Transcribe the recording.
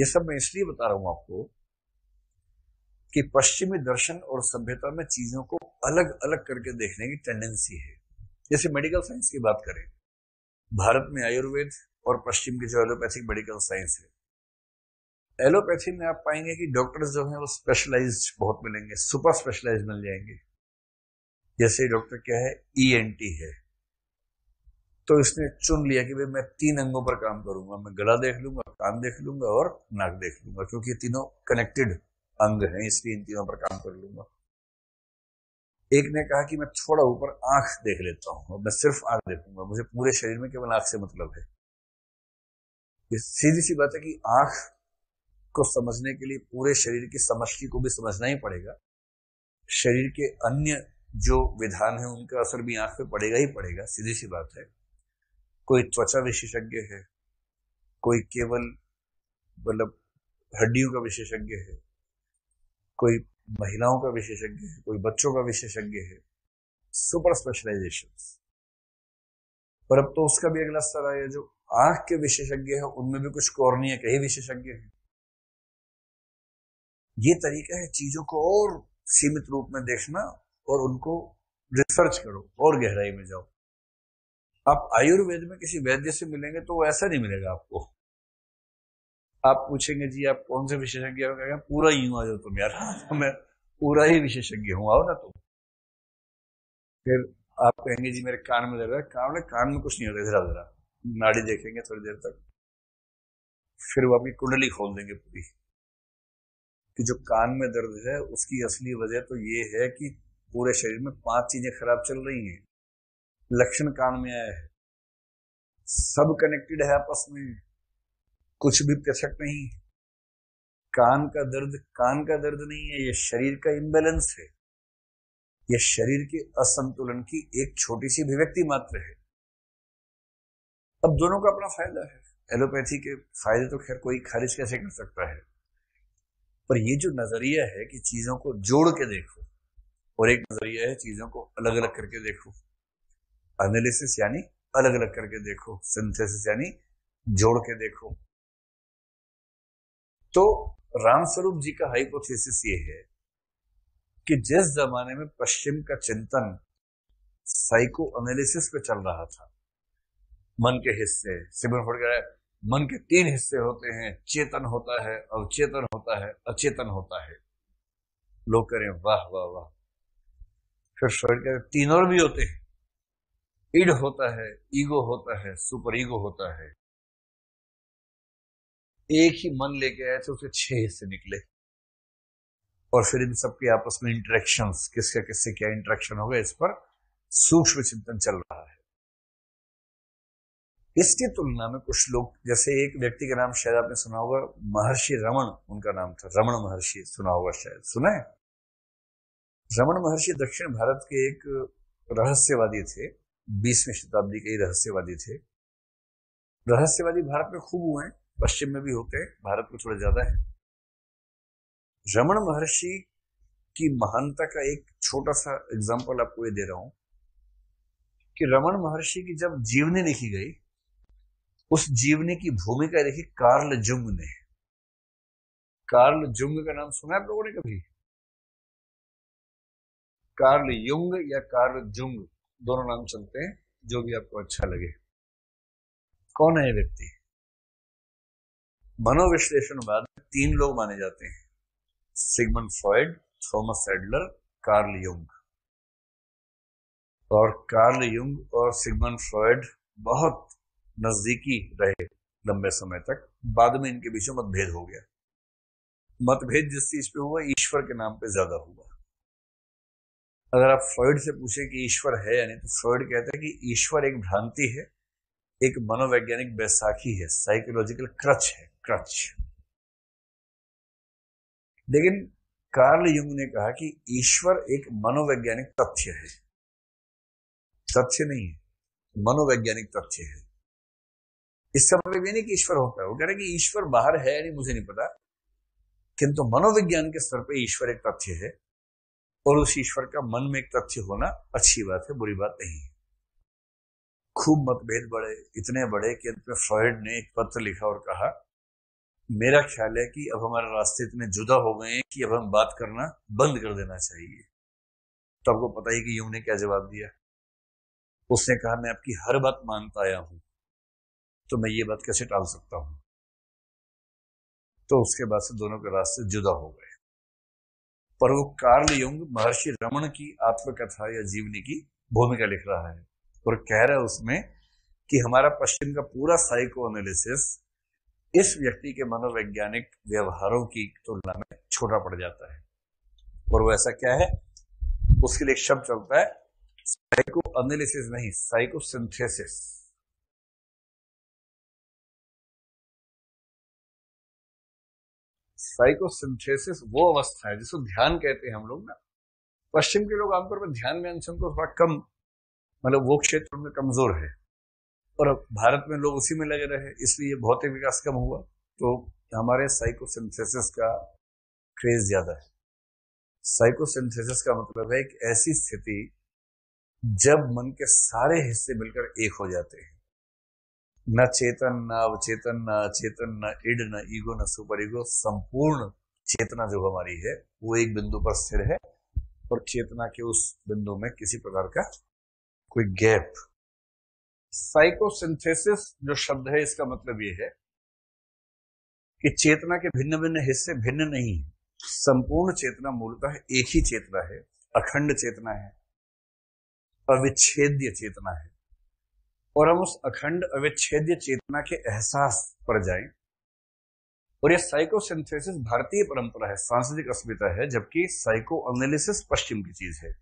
ये सब मैं इसलिए बता रहा हूं आपको कि पश्चिमी दर्शन और सभ्यता में चीजों को अलग अलग करके देखने की टेंडेंसी है जैसे मेडिकल साइंस की बात करें भारत में आयुर्वेद और पश्चिम की जो एलोपैथिक मेडिकल साइंस है एलोपैथी में आप पाएंगे कि डॉक्टर्स जो हैं वो स्पेशलाइज्ड बहुत मिलेंगे सुपर स्पेशलाइज मिल जाएंगे जैसे डॉक्टर क्या है ई एन टी है तो इसने चुन लिया कि भाई मैं तीन अंगों पर काम करूंगा मैं गला देख लूंगा कान देख लूंगा और नाक देख लूंगा क्योंकि ये तीनों कनेक्टेड अंग हैं इसलिए इन तीनों पर काम कर लूंगा एक ने कहा कि मैं थोड़ा ऊपर आंख देख लेता हूं मैं सिर्फ आंख देखूंगा मुझे पूरे शरीर में केवल आंख से मतलब है ये सीधी सी बात है कि आंख को समझने के लिए पूरे शरीर की समष्टि को भी समझना ही पड़ेगा शरीर के अन्य जो विधान है उनका असर भी आंख पे पड़ेगा ही पड़ेगा सीधी सी बात है कोई त्वचा विशेषज्ञ है कोई केवल मतलब हड्डियों का विशेषज्ञ है कोई महिलाओं का विशेषज्ञ है कोई बच्चों का विशेषज्ञ है सुपर स्पेशलाइजेशन पर अब तो उसका भी अगला स्तर आया जो आंख के विशेषज्ञ है उनमें भी कुछ कॉर्निया कई विशेषज्ञ है ये तरीका है चीजों को और सीमित रूप में देखना और उनको रिसर्च करो और गहराई में जाओ आप आयुर्वेद में किसी वैद्य से मिलेंगे तो वो ऐसा नहीं मिलेगा आपको आप पूछेंगे जी आप कौन से विशेषज्ञ हो कहेंगे पूरा ही हूं आज तुम यार तो मैं पूरा ही विशेषज्ञ हूँ आओ ना तुम फिर आप कहेंगे जी मेरे कान में दर्द है कान में कान में कुछ नहीं होता जरा जरा नाड़ी देखेंगे थोड़ी देर तक फिर वो अपनी कुंडली खोल देंगे पूरी कि जो कान में दर्द है उसकी असली वजह तो ये है कि पूरे शरीर में पांच चीजें खराब चल रही हैं लक्षण कान में आया है सब कनेक्टेड है आपस में कुछ भी पृथक नहीं कान का दर्द कान का दर्द नहीं है यह शरीर का इम्बेलेंस है यह शरीर के असंतुलन की एक छोटी सी अभिव्यक्ति मात्र है अब दोनों का अपना फायदा है एलोपैथी के फायदे तो खैर कोई खारिज कैसे कर सकता है पर ये जो नजरिया है कि चीजों को जोड़ के देखो और एक नजरिया है चीजों को अलग अलग करके देखो एनालिसिस यानी अलग अलग करके देखो सिंथेसिस यानी जोड़ के देखो तो रामस्वरूप जी का हाइपोथेसिस ये है कि जिस जमाने में पश्चिम का चिंतन साइको एनालिसिस पे चल रहा था मन के हिस्से सिमर फट गया मन के तीन हिस्से होते हैं चेतन होता है अवचेतन होता है अचेतन होता है लोग करें वाह वाह वाह फिर फ्रॉइड कहते तीन और भी होते हैं इड होता है ईगो होता है सुपर ईगो होता है एक ही मन लेके आए थे उसके छह हिस्से निकले और फिर इन सबके आपस में इंटरेक्शन किसके किससे क्या इंटरेक्शन होगा इस पर सूक्ष्म चिंतन चल रहा है इसकी तुलना में कुछ लोग जैसे एक व्यक्ति का नाम शायद आपने सुना होगा महर्षि रमन उनका नाम था रमन महर्षि सुना होगा शायद सुना है रमन महर्षि दक्षिण भारत के एक रहस्यवादी थे बीसवीं शताब्दी के ही रहस्यवादी थे रहस्यवादी भारत में खूब हुए हैं पश्चिम में भी होते हैं भारत में थोड़ा ज्यादा है रमण महर्षि की महानता का एक छोटा सा एग्जाम्पल आपको ये दे रहा हूं कि रमण महर्षि की जब जीवनी लिखी गई उस जीवनी की भूमिका लिखी कार्ल जुंग ने कार्ल जुंग का नाम सुना आप लोगों ने कभी कार्ल युंग या कार्ल जुंग दोनों नाम चलते हैं जो भी आपको अच्छा लगे कौन है ये व्यक्ति बाद तीन लोग माने जाते हैं Sigmund Freud Thomas Adler Carl Jung और कार्ल युंग और सिगमन फ्रॉइड बहुत नजदीकी रहे लंबे समय तक बाद में इनके बीच में मतभेद हो गया मतभेद जिस चीज पे हुआ ईश्वर के नाम पे ज्यादा हुआ अगर आप फ्रॉइड से पूछे कि ईश्वर है यानी तो फ्रॉइड कहते हैं कि ईश्वर एक भ्रांति है एक मनोवैज्ञानिक बैसाखी है साइकोलॉजिकल क्रच है क्रच लेकिन कार्ल युंग ने कहा कि ईश्वर एक मनोवैज्ञानिक तथ्य है तथ्य नहीं है मनोवैज्ञानिक तथ्य है इसका मतलब ये नहीं कि ईश्वर होता है वो कह रहे कि ईश्वर बाहर है यानी मुझे नहीं पता किंतु मनोविज्ञान के स्तर पर ईश्वर एक तथ्य है और उस ईश्वर का मन में एक तथ्य होना अच्छी बात है बुरी बात नहीं है खूब मतभेद बढ़े इतने बड़े कि अंत में फ्रॉइड ने एक पत्र लिखा और कहा मेरा ख्याल है कि अब हमारे रास्ते इतने जुदा हो गए हैं कि अब हम बात करना बंद कर देना चाहिए तो आपको पता ही कि यू ने क्या जवाब दिया उसने कहा मैं आपकी हर बात मानता आया हूं तो मैं ये बात कैसे टाल सकता हूं तो उसके बाद से दोनों के रास्ते जुदा हो गए पर वो कार्ल युंग महर्षि रमन की आत्मकथा या जीवनी की भूमिका लिख रहा है और कह रहा है उसमें कि हमारा पश्चिम का पूरा साइको एनालिसिस इस व्यक्ति के मनोवैज्ञानिक व्यवहारों की तुलना में छोटा पड़ जाता है और वो ऐसा क्या है उसके लिए एक शब्द चलता है साइको एनालिसिस नहीं साइको सिंथेसिस साइकोसिंथेसिस वो अवस्था है जिसको ध्यान कहते हैं हम लोग ना पश्चिम के लोग आमतौर पर ध्यान में अनशन को थोड़ा कम मतलब वो क्षेत्र में कमजोर है और भारत में लोग उसी में लगे रहे इसलिए भौतिक विकास कम हुआ तो हमारे साइकोसिंथेसिस का क्रेज ज्यादा है साइकोसिंथेसिस का मतलब है एक ऐसी स्थिति जब मन के सारे हिस्से मिलकर एक हो जाते हैं न चेतन न अवचेतन न अचेतन न इड न ईगो न सुपर ईगो संपूर्ण चेतना जो हमारी है वो एक बिंदु पर स्थिर है और चेतना के उस बिंदु में किसी प्रकार का कोई गैप साइकोसिंथेसिस जो शब्द है इसका मतलब ये है कि चेतना के भिन्न भिन्न हिस्से भिन्न नहीं है संपूर्ण चेतना मूलतः एक ही चेतना है अखंड चेतना है अविच्छेद्य चेतना है और हम उस अखंड अविच्छेद्य चेतना के एहसास पर जाएं और यह साइकोसिंथेसिस भारतीय परंपरा है सांस्कृतिक अस्मिता है जबकि साइको एनालिसिस पश्चिम की चीज है